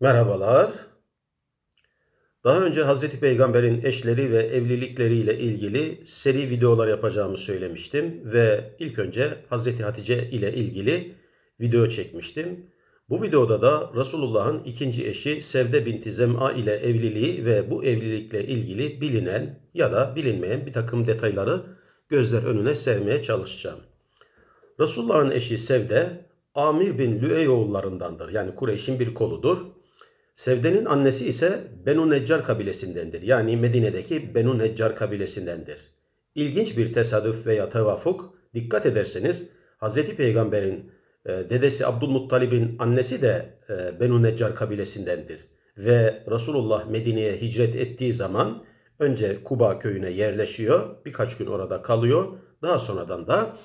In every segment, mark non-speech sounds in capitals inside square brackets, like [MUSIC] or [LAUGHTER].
Merhabalar. Daha önce Hazreti Peygamber'in eşleri ve evlilikleriyle ilgili seri videolar yapacağımı söylemiştim ve ilk önce Hazreti Hatice ile ilgili video çekmiştim. Bu videoda da Resulullah'ın ikinci eşi Sevde binti Zem'a ile evliliği ve bu evlilikle ilgili bilinen ya da bilinmeyen bir takım detayları gözler önüne sermeye çalışacağım. Resulullah'ın eşi Sevde Amir bin Lüey oğullarındandır. Yani Kureyş'in bir koludur Sevde'nin annesi ise Benu Neccar kabilesindendir. Yani Medine'deki Benu Neccar kabilesindendir. İlginç bir tesadüf veya tevafuk dikkat ederseniz Hz. Peygamber'in e, dedesi Abdülmuttalib'in annesi de e, Benu Neccar kabilesindendir. Ve Resulullah Medine'ye hicret ettiği zaman önce Kuba köyüne yerleşiyor, birkaç gün orada kalıyor. Daha sonradan da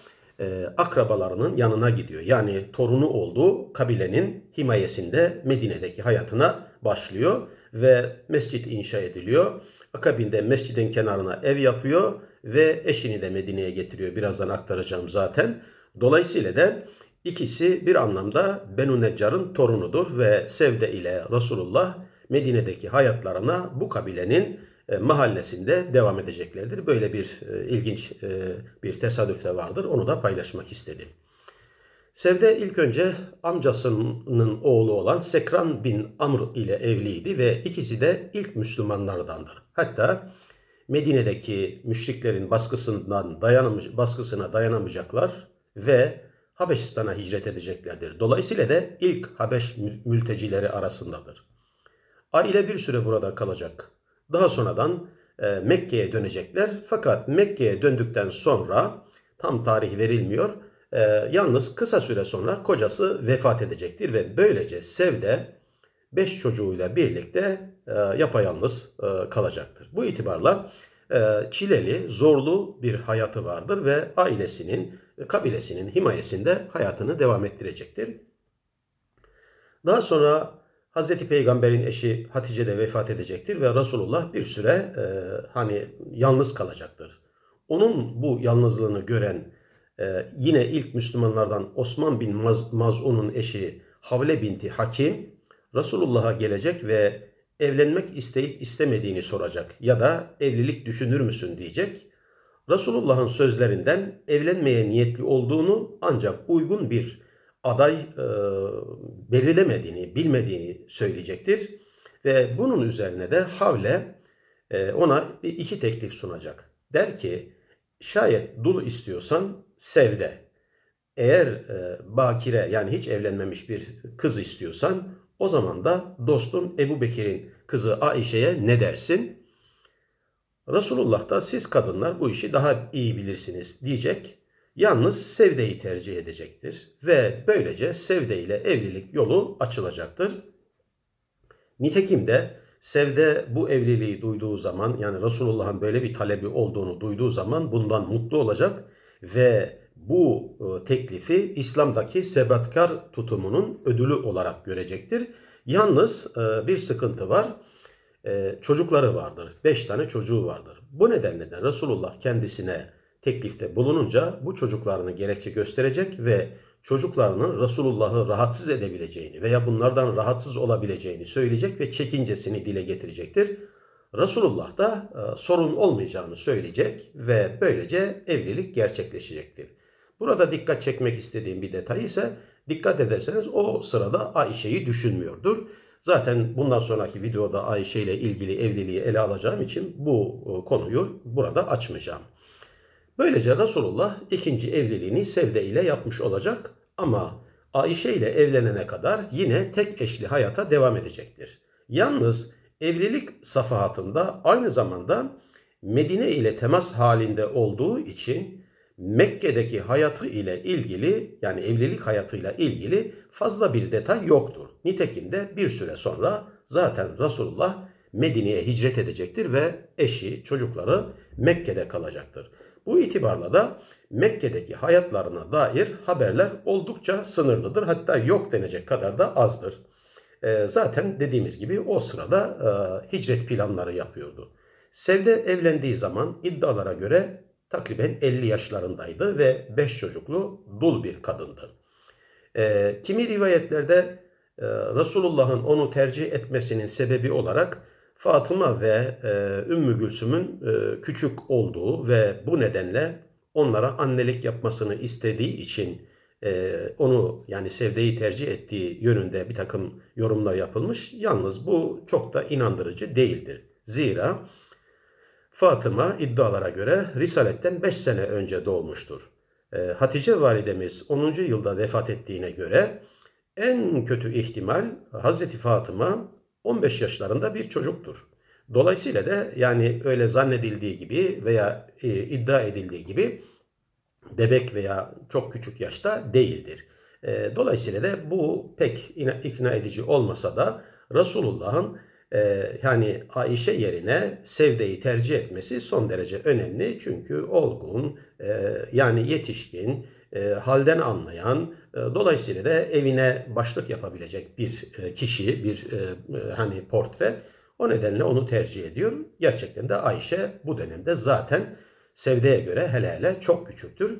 e, akrabalarının yanına gidiyor. Yani torunu olduğu kabilenin himayesinde Medine'deki hayatına başlıyor ve mescit inşa ediliyor. Akabinde mescidin kenarına ev yapıyor ve eşini de Medine'ye getiriyor. Birazdan aktaracağım zaten. Dolayısıyla da ikisi bir anlamda Benu Neccar'ın torunudur ve Sevde ile Resulullah Medine'deki hayatlarına bu kabilenin e, mahallesinde devam edeceklerdir. Böyle bir e, ilginç e, bir tesadüf de vardır. Onu da paylaşmak istedim. Sevde ilk önce amcasının oğlu olan Sekran bin Amr ile evliydi ve ikisi de ilk Müslümanlardandır. Hatta Medine'deki müşriklerin baskısından dayanamay baskısına dayanamayacaklar ve Habeşistan'a hicret edeceklerdir. Dolayısıyla de ilk Habeş mültecileri arasındadır. Aile bir süre burada kalacak. Daha sonradan e, Mekke'ye dönecekler. Fakat Mekke'ye döndükten sonra tam tarih verilmiyor. E, yalnız kısa süre sonra kocası vefat edecektir ve böylece Sevde 5 çocuğuyla birlikte e, yapayalnız e, kalacaktır. Bu itibarla e, çileli, zorlu bir hayatı vardır ve ailesinin, kabilesinin himayesinde hayatını devam ettirecektir. Daha sonra Hazreti Peygamber'in eşi Hatice de vefat edecektir ve Resulullah bir süre e, hani yalnız kalacaktır. Onun bu yalnızlığını gören e, yine ilk Müslümanlardan Osman bin Maz, Maz'un'un eşi Havle binti Hakim Resulullah'a gelecek ve evlenmek isteyip istemediğini soracak ya da evlilik düşünür müsün diyecek. Resulullah'ın sözlerinden evlenmeye niyetli olduğunu ancak uygun bir aday e, belirlemediğini, bilmediğini söyleyecektir. Ve bunun üzerine de Havle e, ona bir iki teklif sunacak. Der ki şayet dul istiyorsan sevde. Eğer e, bakire yani hiç evlenmemiş bir kız istiyorsan o zaman da dostum Ebu Bekir'in kızı Aişe'ye ne dersin? Resulullah da siz kadınlar bu işi daha iyi bilirsiniz diyecek yalnız sevdeyi tercih edecektir ve böylece sevde ile evlilik yolu açılacaktır. Nitekim de sevde bu evliliği duyduğu zaman yani Resulullah'ın böyle bir talebi olduğunu duyduğu zaman bundan mutlu olacak ve bu e, teklifi İslam'daki sebatkar tutumunun ödülü olarak görecektir. Yalnız e, bir sıkıntı var. E, çocukları vardır. Beş tane çocuğu vardır. Bu nedenle de Resulullah kendisine teklifte bulununca bu çocuklarını gerekçe gösterecek ve çocuklarının Resulullah'ı rahatsız edebileceğini veya bunlardan rahatsız olabileceğini söyleyecek ve çekincesini dile getirecektir. Resulullah da e, sorun olmayacağını söyleyecek ve böylece evlilik gerçekleşecektir. Burada dikkat çekmek istediğim bir detay ise dikkat ederseniz o sırada Ayşe'yi düşünmüyordur. Zaten bundan sonraki videoda Ayşe ile ilgili evliliği ele alacağım için bu e, konuyu burada açmayacağım. Böylece Resulullah ikinci evliliğini Sevde ile yapmış olacak ama Ayşe ile evlenene kadar yine tek eşli hayata devam edecektir. Yalnız evlilik safahatında aynı zamanda Medine ile temas halinde olduğu için Mekke'deki hayatı ile ilgili yani evlilik hayatıyla ilgili fazla bir detay yoktur. Nitekim de bir süre sonra zaten Resulullah Medine'ye hicret edecektir ve eşi, çocukları Mekke'de kalacaktır. Bu itibarla da Mekke'deki hayatlarına dair haberler oldukça sınırlıdır. Hatta yok denecek kadar da azdır. E, zaten dediğimiz gibi o sırada e, hicret planları yapıyordu. Sevde evlendiği zaman iddialara göre takriben 50 yaşlarındaydı ve 5 çocuklu dul bir kadındı. E, kimi rivayetlerde e, Resulullah'ın onu tercih etmesinin sebebi olarak Fatıma ve e, Ümmü Gülsüm'ün e, küçük olduğu ve bu nedenle onlara annelik yapmasını istediği için e, onu yani sevdeyi tercih ettiği yönünde bir takım yorumlar yapılmış. Yalnız bu çok da inandırıcı değildir. Zira Fatıma iddialara göre Risalet'ten 5 sene önce doğmuştur. E, Hatice validemiz 10. yılda vefat ettiğine göre en kötü ihtimal Hazreti Fatıma 15 yaşlarında bir çocuktur. Dolayısıyla da yani öyle zannedildiği gibi veya e, iddia edildiği gibi bebek veya çok küçük yaşta değildir. E, dolayısıyla da bu pek ikna edici olmasa da Resulullah'ın e, yani Ayşe yerine Sevde'yi tercih etmesi son derece önemli. Çünkü olgun e, yani yetişkin e, halden anlayan, e, dolayısıyla da evine başlık yapabilecek bir e, kişi, bir e, e hani portre. O nedenle onu tercih ediyor. Gerçekten de Ayşe bu dönemde zaten Sevde'ye göre hele hele çok küçüktür.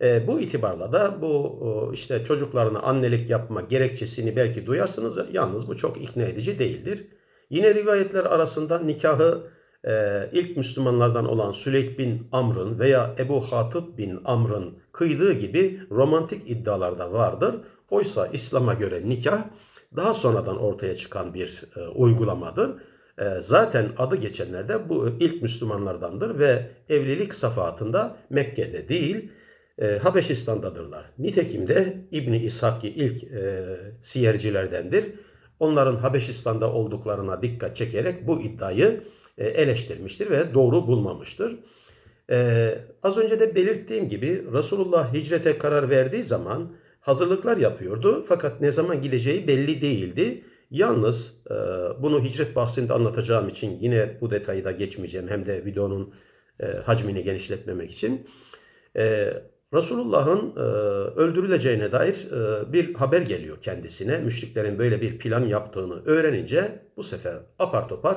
E, bu itibarla da bu e, işte çocuklarına annelik yapma gerekçesini belki duyarsınız. Yalnız bu çok ikna edici değildir. Yine rivayetler arasında nikahı e, ilk Müslümanlardan olan Süleyk bin Amr'ın veya Ebu Hatip bin Amr'ın kıydığı gibi romantik iddialarda vardır. Oysa İslam'a göre nikah daha sonradan ortaya çıkan bir e, uygulamadır. Ee, zaten adı geçenlerde bu ilk Müslümanlardandır ve evlilik safahatında Mekke'de değil e, Habeşistan'dadırlar. Nitekim de İbni İshak'i ilk e, siyercilerdendir. Onların Habeşistan'da olduklarına dikkat çekerek bu iddiayı e, eleştirmiştir ve doğru bulmamıştır. Ee, az önce de belirttiğim gibi Resulullah hicrete karar verdiği zaman hazırlıklar yapıyordu. Fakat ne zaman gideceği belli değildi. Yalnız e, bunu hicret bahsinde anlatacağım için yine bu detayı da geçmeyeceğim. Hem de videonun e, hacmini genişletmemek için. E, Resulullah'ın e, öldürüleceğine dair e, bir haber geliyor kendisine. Müşriklerin böyle bir plan yaptığını öğrenince bu sefer apar topar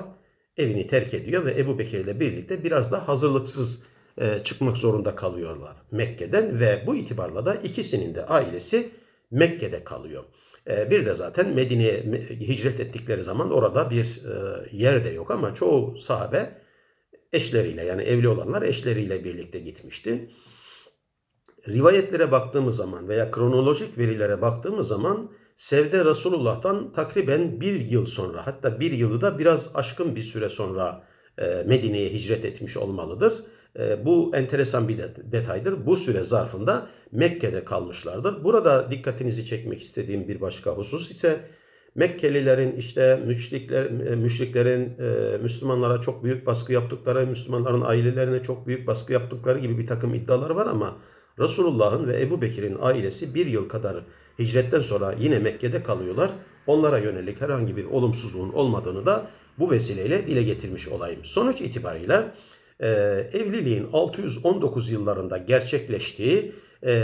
evini terk ediyor ve Ebu Bekir ile birlikte biraz da hazırlıksız e, çıkmak zorunda kalıyorlar Mekke'den ve bu itibarla da ikisinin de ailesi Mekke'de kalıyor. E, bir de zaten Medine'ye hicret ettikleri zaman orada bir e, yer de yok ama çoğu sahabe eşleriyle yani evli olanlar eşleriyle birlikte gitmişti. Rivayetlere baktığımız zaman veya kronolojik verilere baktığımız zaman Sevde Resulullah'tan takriben bir yıl sonra hatta bir yılı da biraz aşkın bir süre sonra e, Medine'ye hicret etmiş olmalıdır. E, bu enteresan bir detaydır. Bu süre zarfında Mekke'de kalmışlardır. Burada dikkatinizi çekmek istediğim bir başka husus ise Mekkelilerin işte müşrikler, e, müşriklerin Müslümanlara çok büyük baskı yaptıkları, Müslümanların ailelerine çok büyük baskı yaptıkları gibi bir takım iddialar var ama Resulullah'ın ve Ebu Bekir'in ailesi bir yıl kadar hicretten sonra yine Mekke'de kalıyorlar. Onlara yönelik herhangi bir olumsuzluğun olmadığını da bu vesileyle dile getirmiş olayım. Sonuç itibariyle e, evliliğin 619 yıllarında gerçekleştiği e,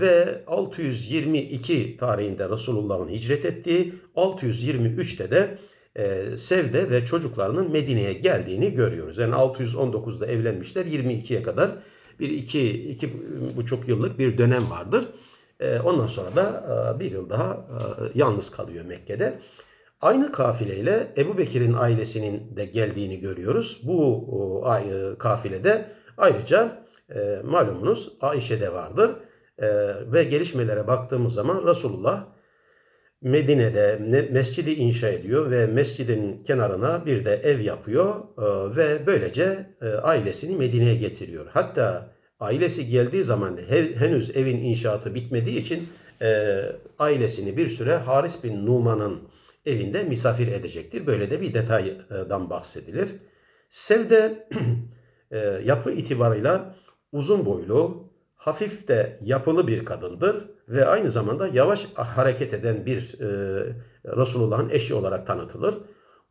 ve 622 tarihinde Resulullah'ın hicret ettiği, 623'te de e, Sevde ve çocuklarının Medine'ye geldiğini görüyoruz. Yani 619'da evlenmişler 22'ye kadar bir iki, iki buçuk yıllık bir dönem vardır. Ee, ondan sonra da e, bir yıl daha e, yalnız kalıyor Mekke'de. Aynı kafileyle Ebu Bekir'in ailesinin de geldiğini görüyoruz. Bu e, kafilede ayrıca malumunuz Ayşe de vardır. Ve gelişmelere baktığımız zaman Resulullah Medine'de mescidi inşa ediyor ve mescidin kenarına bir de ev yapıyor ve böylece ailesini Medine'ye getiriyor. Hatta Ailesi geldiği zaman henüz evin inşaatı bitmediği için e, ailesini bir süre Haris bin Numan'ın evinde misafir edecektir. Böyle de bir detaydan bahsedilir. Sevde [CLEARS THROAT] e, yapı itibarıyla uzun boylu, hafif de yapılı bir kadındır ve aynı zamanda yavaş hareket eden bir e, Resulullah'ın eşi olarak tanıtılır.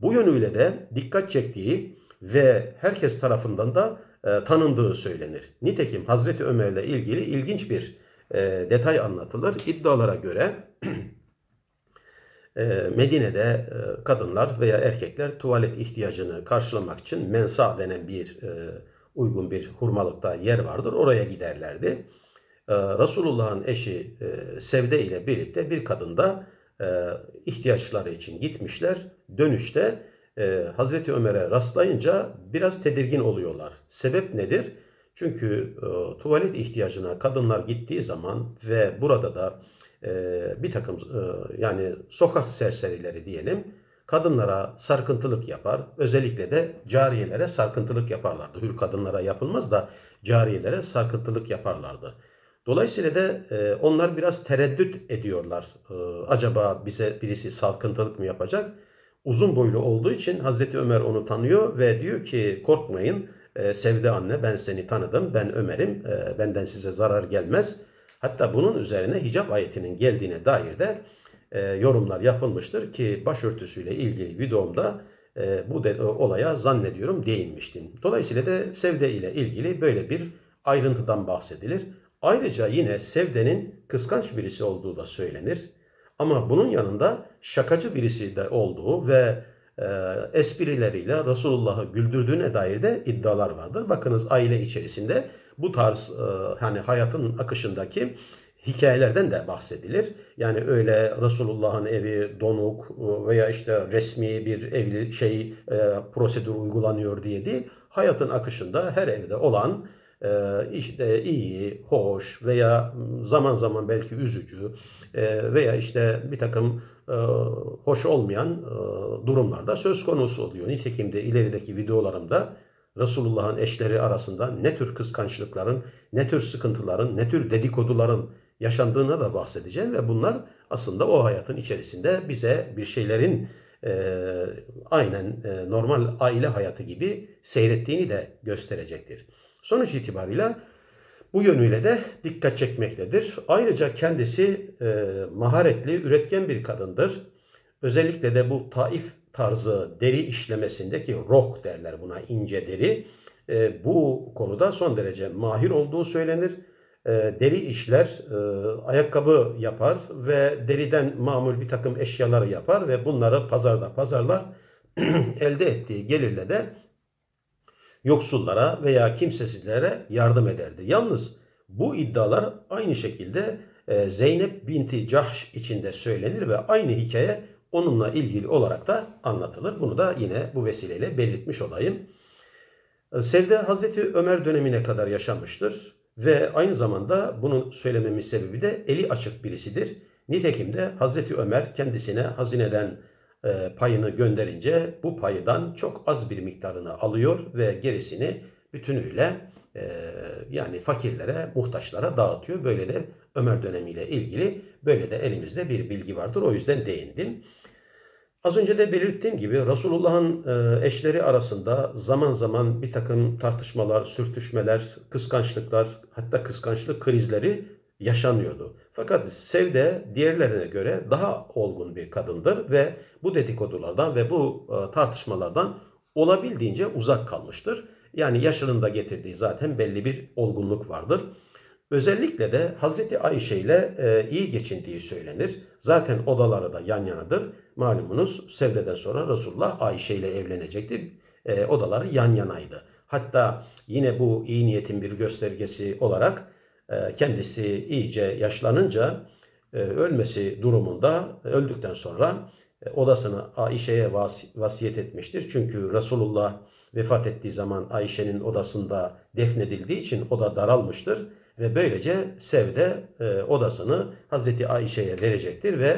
Bu yönüyle de dikkat çektiği ve herkes tarafından da e, tanındığı söylenir. Nitekim Hazreti Ömer ile ilgili ilginç bir e, detay anlatılır. İddialara göre [CLEARS THROAT] e, Medine'de e, kadınlar veya erkekler tuvalet ihtiyacını karşılamak için mensa denen bir e, uygun bir hurmalıkta yer vardır. Oraya giderlerdi. E, Resulullah'ın eşi e, Sevde ile birlikte bir kadında e, ihtiyaçları için gitmişler. Dönüşte e, Hazreti Ömer'e rastlayınca biraz tedirgin oluyorlar. Sebep nedir? Çünkü e, tuvalet ihtiyacına kadınlar gittiği zaman ve burada da e, bir takım e, yani sokak serserileri diyelim kadınlara sarkıntılık yapar. Özellikle de cariyelere sarkıntılık yaparlardı. Hür kadınlara yapılmaz da cariyelere sarkıntılık yaparlardı. Dolayısıyla da e, onlar biraz tereddüt ediyorlar. E, acaba bize birisi sarkıntılık mı yapacak? uzun boylu olduğu için Hazreti Ömer onu tanıyor ve diyor ki korkmayın e, sevdi anne ben seni tanıdım ben Ömer'im e, benden size zarar gelmez. Hatta bunun üzerine hicap ayetinin geldiğine dair de e, yorumlar yapılmıştır ki başörtüsüyle ilgili videomda e, bu olaya zannediyorum değinmiştim. Dolayısıyla da sevde ile ilgili böyle bir ayrıntıdan bahsedilir. Ayrıca yine sevdenin kıskanç birisi olduğu da söylenir. Ama bunun yanında şakacı birisi de olduğu ve e, esprileriyle Resulullah'ı güldürdüğüne dair de iddialar vardır. Bakınız aile içerisinde bu tarz e, hani hayatın akışındaki hikayelerden de bahsedilir. Yani öyle Resulullah'ın evi donuk e, veya işte resmi bir evli şey e, prosedür uygulanıyor diye değil. Hayatın akışında her evde olan ee, işte iyi, hoş veya zaman zaman belki üzücü e, veya işte bir takım e, hoş olmayan e, durumlarda söz konusu oluyor. Nitekim de ilerideki videolarımda Resulullah'ın eşleri arasında ne tür kıskançlıkların, ne tür sıkıntıların, ne tür dedikoduların yaşandığına da bahsedeceğim ve bunlar aslında o hayatın içerisinde bize bir şeylerin e, aynen e, normal aile hayatı gibi seyrettiğini de gösterecektir. Sonuç itibariyle bu yönüyle de dikkat çekmektedir. Ayrıca kendisi e, maharetli, üretken bir kadındır. Özellikle de bu taif tarzı deri işlemesindeki rock derler buna ince deri. E, bu konuda son derece mahir olduğu söylenir. E, deri işler, e, ayakkabı yapar ve deriden mamul bir takım eşyaları yapar ve bunları pazarda pazarlar. [CLEARS THROAT] Elde ettiği gelirle de yoksullara veya kimsesizlere yardım ederdi. Yalnız bu iddialar aynı şekilde e, Zeynep binti Cahş içinde söylenir ve aynı hikaye onunla ilgili olarak da anlatılır. Bunu da yine bu vesileyle belirtmiş olayım. E, Sevda Hazreti Ömer dönemine kadar yaşamıştır ve aynı zamanda bunun söylememin sebebi de eli açık birisidir. Nitekim de Hazreti Ömer kendisine hazineden e, payını gönderince bu paydan çok az bir miktarını alıyor ve gerisini bütünüyle e, yani fakirlere, muhtaçlara dağıtıyor. Böyle de Ömer dönemiyle ilgili böyle de elimizde bir bilgi vardır. O yüzden değindim. Az önce de belirttiğim gibi Resulullah'ın e, eşleri arasında zaman zaman bir takım tartışmalar, sürtüşmeler, kıskançlıklar hatta kıskançlık krizleri yaşanıyordu. Fakat Sevde diğerlerine göre daha olgun bir kadındır ve bu dedikodulardan ve bu e, tartışmalardan olabildiğince uzak kalmıştır. Yani yaşının da getirdiği zaten belli bir olgunluk vardır. Özellikle de Hazreti Ayşe ile e, iyi geçindiği söylenir. Zaten odaları da yan yanadır. Malumunuz Sevde'den sonra Resulullah Ayşe ile evlenecekti. E, odaları yan yanaydı. Hatta yine bu iyi niyetin bir göstergesi olarak ee, kendisi iyice yaşlanınca e, ölmesi durumunda öldükten sonra e, odasını Ayşe'ye vasiyet etmiştir. Çünkü Resulullah vefat ettiği zaman Ayşe'nin odasında defnedildiği için oda daralmıştır ve böylece Sevde e, odasını Hazreti Ayşe'ye verecektir ve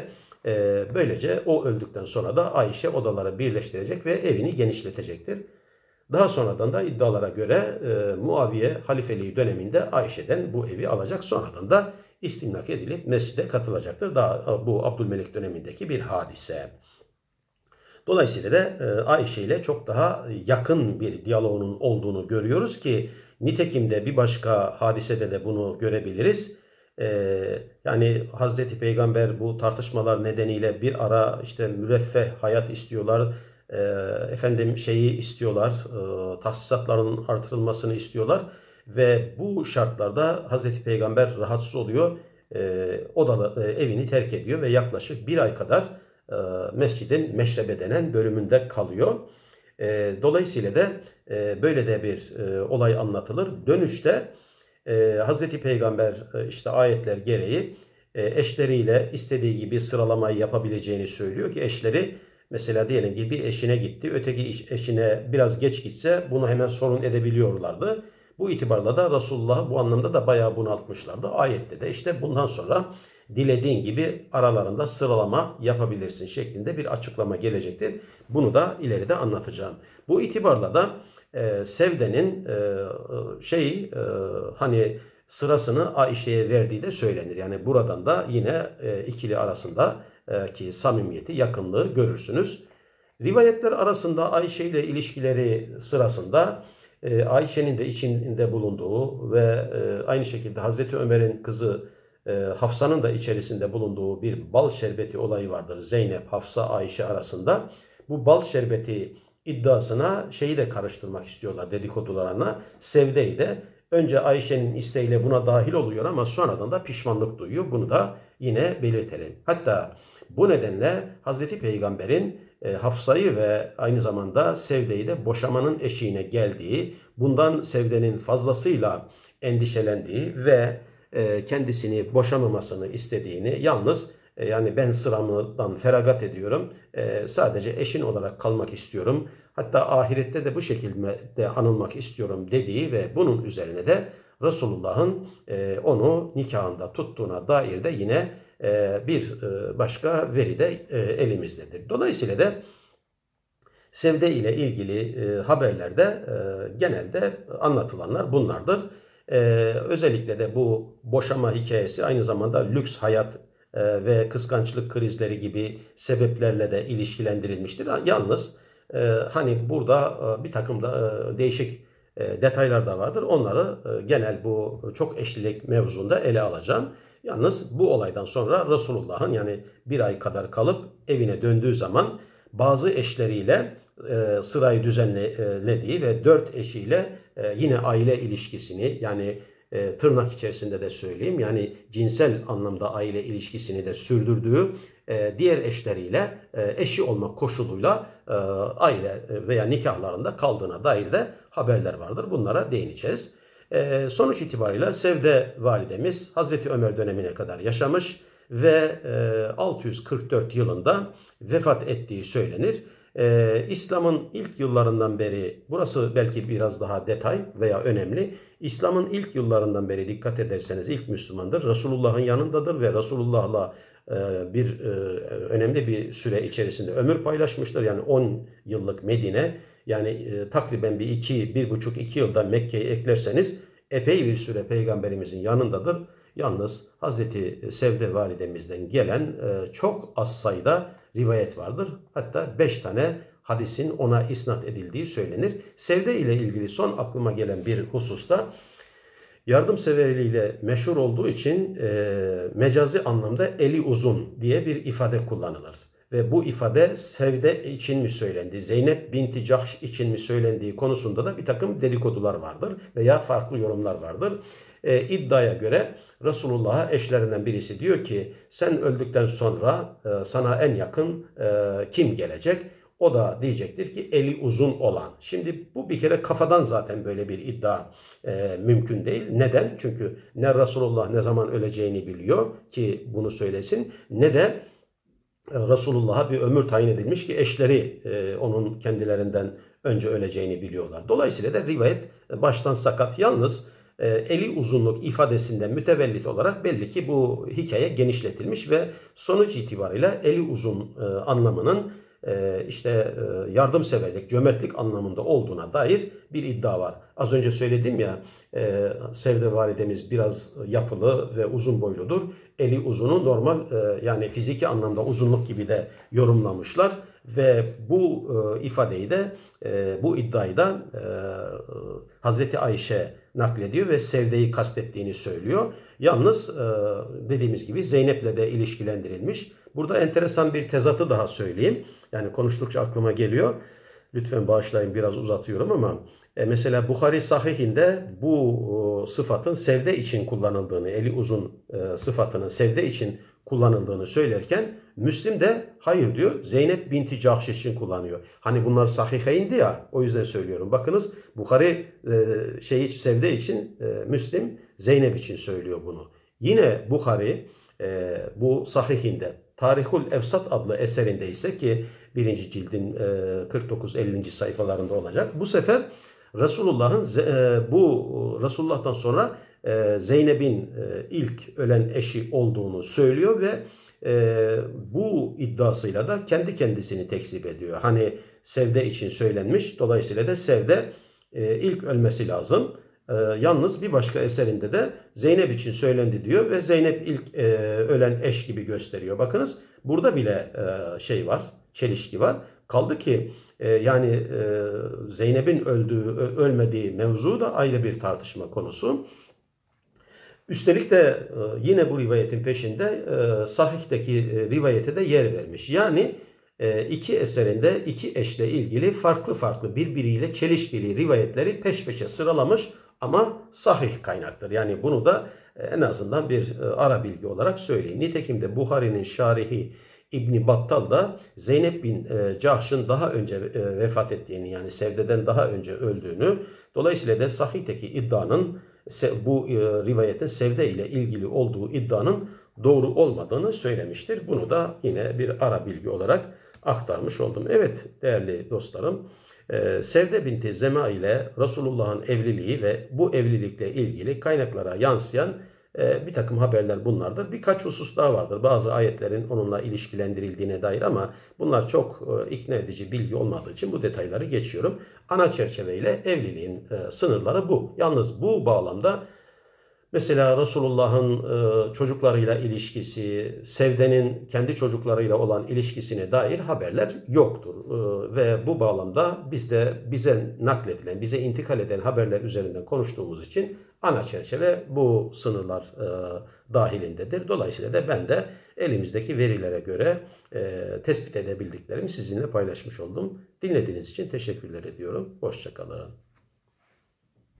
böylece o öldükten sonra da Ayşe odaları birleştirecek ve evini genişletecektir. Daha sonradan da iddialara göre e, Muaviye halifeliği döneminde Ayşe'den bu evi alacak. Sonradan da istimlak edilip mescide katılacaktır. Daha e, bu Abdülmelik dönemindeki bir hadise. Dolayısıyla da e, Ayşe ile çok daha yakın bir diyaloğunun olduğunu görüyoruz ki nitekim de bir başka hadisede de bunu görebiliriz. E, yani Hazreti Peygamber bu tartışmalar nedeniyle bir ara işte müreffeh hayat istiyorlar ee, efendim şeyi istiyorlar, e, tahsisatların artırılmasını istiyorlar ve bu şartlarda Hazreti Peygamber rahatsız oluyor. E, odalı e, evini terk ediyor ve yaklaşık bir ay kadar e, mescidin meşrebe denen bölümünde kalıyor. E, dolayısıyla da e, böyle de bir e, olay anlatılır. Dönüşte e, Hazreti Peygamber e, işte ayetler gereği e, eşleriyle istediği gibi sıralamayı yapabileceğini söylüyor ki eşleri Mesela diyelim ki bir eşine gitti. Öteki eşine biraz geç gitse bunu hemen sorun edebiliyorlardı. Bu itibarla da Resulullah bu anlamda da bayağı bunaltmışlardı. Ayette de işte bundan sonra dilediğin gibi aralarında sıralama yapabilirsin şeklinde bir açıklama gelecektir. Bunu da ileride anlatacağım. Bu itibarla da e, Sevde'nin e, e şey e, hani sırasını Aişe'ye verdiği de söylenir. Yani buradan da yine e, ikili arasında e, ki samimiyeti, yakınlığı görürsünüz. Rivayetler arasında Ayşe ile ilişkileri sırasında e, Ayşe'nin de içinde bulunduğu ve e, aynı şekilde Hazreti Ömer'in kızı Hafsa'nın da içerisinde bulunduğu bir bal şerbeti olayı vardır. Zeynep, Hafsa, Ayşe arasında. Bu bal şerbeti iddiasına şeyi de karıştırmak istiyorlar dedikodularına. Sevde'yi de önce Ayşe'nin isteğiyle buna dahil oluyor ama sonradan da pişmanlık duyuyor. Bunu da yine belirtelim. Hatta bu nedenle Hazreti Peygamber'in e, Hafsa'yı ve aynı zamanda Sevde'yi de boşamanın eşiğine geldiği, bundan Sevde'nin fazlasıyla endişelendiği ve e, kendisini boşamamasını istediğini yalnız e, yani ben sıramdan feragat ediyorum, e, sadece eşin olarak kalmak istiyorum, hatta ahirette de bu şekilde anılmak istiyorum dediği ve bunun üzerine de Resulullah'ın onu nikahında tuttuğuna dair de yine e, bir e, başka veri de e, elimizdedir. Dolayısıyla da sevde ile ilgili haberlerde genelde anlatılanlar bunlardır. Özellikle de bu boşama hikayesi aynı zamanda lüks hayat ve kıskançlık krizleri gibi sebeplerle de ilişkilendirilmiştir. Yalnız hani burada bir takım da değişik detaylar da vardır. Onları genel bu çok eşlilik mevzunda ele alacağım. Yalnız bu olaydan sonra Resulullah'ın yani bir ay kadar kalıp evine döndüğü zaman bazı eşleriyle e, sırayı düzenlediği ve dört eşiyle e, yine aile ilişkisini yani e, tırnak içerisinde de söyleyeyim yani cinsel anlamda aile ilişkisini de sürdürdüğü e, diğer eşleriyle e, eşi olmak koşuluyla e, aile veya nikahlarında kaldığına dair de haberler vardır. Bunlara değineceğiz. E, sonuç itibariyle Sevde validemiz Hazreti Ömer dönemine kadar yaşamış ve e, 644 yılında vefat ettiği söylenir. E, İslam'ın ilk yıllarından beri, burası belki biraz daha detay veya önemli. İslam'ın ilk yıllarından beri dikkat ederseniz ilk Müslümandır. Resulullah'ın yanındadır ve Resulullah'la e, bir e, önemli bir süre içerisinde ömür paylaşmıştır. Yani 10 yıllık Medine yani e, takriben bir iki, bir buçuk, iki yılda Mekke'yi eklerseniz epey bir süre Peygamberimizin yanındadır. Yalnız Hazreti e, Sevde validemizden gelen e, çok az sayıda rivayet vardır. Hatta beş tane hadisin ona isnat edildiği söylenir. Sevde ile ilgili son aklıma gelen bir hususta yardımseverliğiyle meşhur olduğu için e, mecazi anlamda eli uzun diye bir ifade kullanılır ve bu ifade Sevde için mi söylendi, Zeynep binti Cahş için mi söylendiği konusunda da bir takım dedikodular vardır veya farklı yorumlar vardır. E, iddiaya göre Resulullah'a eşlerinden birisi diyor ki sen öldükten sonra e, sana en yakın e, kim gelecek? O da diyecektir ki eli uzun olan. Şimdi bu bir kere kafadan zaten böyle bir iddia e, mümkün değil. Neden? Çünkü ne Resulullah ne zaman öleceğini biliyor ki bunu söylesin ne de Resulullah'a bir ömür tayin edilmiş ki eşleri e, onun kendilerinden önce öleceğini biliyorlar. Dolayısıyla da rivayet e, baştan sakat. Yalnız e, eli uzunluk ifadesinde mütevellit olarak belli ki bu hikaye genişletilmiş ve sonuç itibariyle eli uzun anlamının ee, işte e, yardımseverlik, cömertlik anlamında olduğuna dair bir iddia var. Az önce söyledim ya e, Sevde validemiz biraz yapılı ve uzun boyludur. Eli uzunu normal e, yani fiziki anlamda uzunluk gibi de yorumlamışlar ve bu ifadeyi de bu iddiayı da Hazreti Ayşe naklediyor ve Sevde'yi kastettiğini söylüyor. Yalnız dediğimiz gibi Zeynep'le de ilişkilendirilmiş. Burada enteresan bir tezatı daha söyleyeyim. Yani konuştukça aklıma geliyor. Lütfen bağışlayın biraz uzatıyorum ama e, mesela Bukhari Sahih'inde bu sıfatın sevde için kullanıldığını, eli uzun e, sıfatının sevde için kullanıldığını söylerken Müslim de hayır diyor Zeynep binti Cahş için kullanıyor. Hani bunlar sahihe ya o yüzden söylüyorum. Bakınız Bukhari e, şey sevde için e, Müslim Zeynep için söylüyor bunu. Yine Bukhari e, bu sahihinde Tarihul Efsat adlı eserinde ise ki birinci cildin 49-50. E, sayfalarında olacak. Bu sefer Resulullah'ın e, bu e, Resulullah'tan sonra Zeynep'in ilk ölen eşi olduğunu söylüyor ve bu iddiasıyla da kendi kendisini tekzip ediyor. Hani sevde için söylenmiş dolayısıyla da sevde ilk ölmesi lazım. E, yalnız bir başka eserinde de Zeynep için söylendi diyor ve Zeynep ilk e, ölen eş gibi gösteriyor. Bakınız burada bile e, şey var, çelişki var. Kaldı ki e, yani e, Zeynep'in öldüğü, ölmediği mevzu da ayrı bir tartışma konusu. Üstelik de e, yine bu rivayetin peşinde e, Sahih'teki e, rivayete de yer vermiş. Yani iki eserinde iki eşle ilgili farklı farklı birbiriyle çelişkili rivayetleri peş peşe sıralamış ama sahih kaynaktır. Yani bunu da e, en azından bir e, ara bilgi olarak söyleyeyim. Nitekim de Buhari'nin şarihi İbni Battal da Zeynep bin e, Cahş'ın daha önce vefat ettiğini yani Sevde'den daha önce öldüğünü dolayısıyla da Sahih'teki iddianın bu rivayetin Sevde ile ilgili olduğu iddianın doğru olmadığını söylemiştir. Bunu da yine bir ara bilgi olarak aktarmış oldum. Evet değerli dostlarım ee, Sevde binti Zema ile Resulullah'ın evliliği ve bu evlilikle ilgili kaynaklara yansıyan e, bir takım haberler bunlardır. Birkaç husus daha vardır. Bazı ayetlerin onunla ilişkilendirildiğine dair ama bunlar çok e, ikna edici bilgi olmadığı için bu detayları geçiyorum. Ana çerçeveyle evliliğin e, sınırları bu. Yalnız bu bağlamda Mesela Resulullah'ın e, çocuklarıyla ilişkisi, Sevde'nin kendi çocuklarıyla olan ilişkisine dair haberler yoktur. E, ve bu bağlamda bizde bize nakledilen, bize intikal eden haberler üzerinden konuştuğumuz için ana çerçeve bu sınırlar e, dahilindedir. Dolayısıyla da ben de elimizdeki verilere göre tespit edebildiklerimi sizinle paylaşmış oldum. Dinlediğiniz için teşekkürler ediyorum. Hoşçakalın.